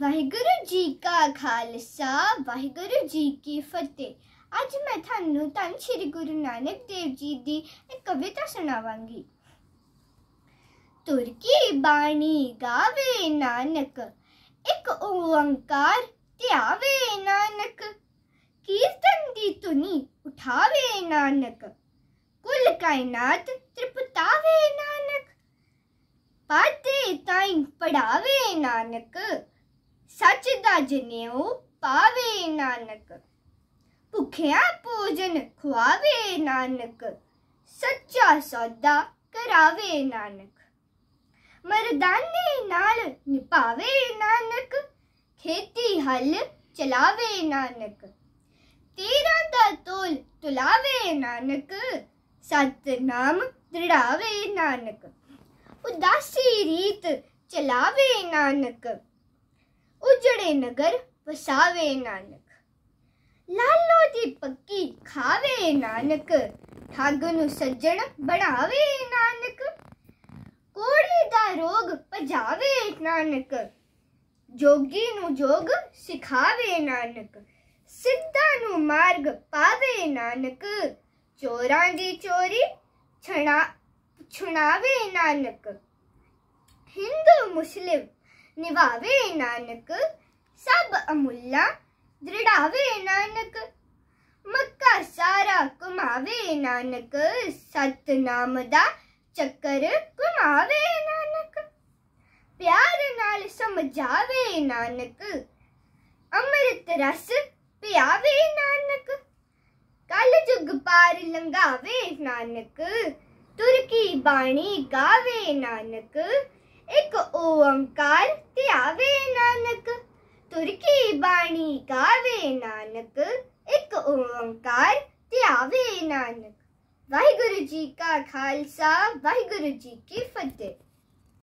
ਵਾਹਿਗੁਰੂ ਜੀ ਕਾ ਖਾਲਸਾ ਵਾਹਿਗੁਰੂ ਜੀ ਕੀ ਫਤਿਹ ਅੱਜ ਮੈਂ ਤੁਹਾਨੂੰ ਧੰਨ ਸ਼੍ਰੀ ਗੁਰੂ ਨਾਨਕ ਦੇਵ ਜੀ ਦੀ ਇੱਕ ਕਵਿਤਾ ਸੁਣਾਵਾਂਗੀ ਤੁਰਕੀ ਬਾਣੀ ਗਾਵੇ ਨਾਨਕ ਇੱਕ ਓੰਕਾਰ ਧਿਆਵੇ ਨਾਨਕ ਕੀਰਤਨ ਦੀ ਧੁਨੀ ਉਠਾਵੇ ਨਾਨਕ ਕੁੱਲ ਕਾਇਨਾਤ ਤ੍ਰਿਪਤਾਵੇ ਨਾਨਕ ਪਾਤੇ ਤਾਈਂ ਪੜਾਵੇ ਨਾਨਕ ਸੱਚ ਦਾ ਜਨੇਉ ਪਾਵੇ ਨਾਨਕ ਭੁਖਿਆ ਭੋਜਨ ਖਵਾਵੇ ਨਾਨਕ ਸੱਚਾ ਸੌਦਾ ਕਰਾਵੇ ਨਾਨਕ ਮਰਦਾਨੇ ਨਾਲ ਨਿਭਾਵੇ ਨਾਨਕ ਖੇਤੀ ਹਲ ਚਲਾਵੇ ਨਾਨਕ ਤੇਰਾ ਦਾ ਤੋਲ ਤੁਲਾਵੇ ਨਾਨਕ ਸਤ ਨਾਮ ਦ੍ਰਿੜਾਵੇ ਨਾਨਕ ਉਦਾਸੀ ਰੀਤ ਚਲਾਵੇ ਨਾਨਕ ਉਜੜੇ ਨਗਰ ਵਸਾਵੇ ਨਾਨਕ ਲਾਲੋ ਦੀ ਪੱਕੀ ਖਾਵੇ ਨਾਨਕ ਠੱਗ ਨੂੰ ਸੱਜਣ ਬਣਾਵੇ ਨਾਨਕ ਕੋੜੀ ਦਾ ਰੋਗ ਭਜਾਵੇ ਨਾਨਕ ਜੋਗੀ ਨੂੰ ਜੋਗ ਸਿਖਾਵੇ ਨਾਨਕ ਸਿੱਧਾ ਨੂੰ ਮਾਰਗ ਪਾਵੇ ਨਾਨਕ ਚੋਰਾਂ ਦੀ ਚੋਰੀ ਛਣਾ ਛੁਣਾਵੇ ਨਾਨਕ ਹਿੰਦੂ ਮੁਸਲਿਮ ਨਿਵਾਵੇ ਨਾਨਕ ਸਭ ਅਮੁੱਲਾ ਦ੍ਰਿੜਾਵੇ ਨਾਨਕ ਮੱਕਾ ਸਾਰਾ ਕੁਮਾਵੇ ਨਾਨਕ ਸਤਨਾਮ ਦਾ ਚੱਕਰ ਕੁਮਾਵੇ ਨਾਨਕ ਪਿਆਰ ਨਾਲ ਸਮਝਾਵੇ ਨਾਨਕ ਅੰਮ੍ਰਿਤ ਰਸ ਪਿਆਵੇ ਨਾਨਕ ਕਲ ਜੁਗ ਪਾਰ ਲੰਘਾਵੇ ਨਾਨਕ ਤੁਰਕੀ ਬਾਣੀ ਗਾਵੇ ਨਾਨਕ ਇੱਕ ਓੰਕਾਰ ਧਿਆਵੇ ਨਾਨਕ ਤੁਰ ਕੀ ਬਾਣੀ ਗਾਵੇ ਨਾਨਕ ਇੱਕ ਓੰਕਾਰ ਧਿਆਵੇ ਨਾਨਕ ਵਾਹਿਗੁਰੂ ਜੀ ਕਾ ਖਾਲਸਾ ਵਾਹਿਗੁਰੂ ਜੀ ਕੀ ਫਤਿਹ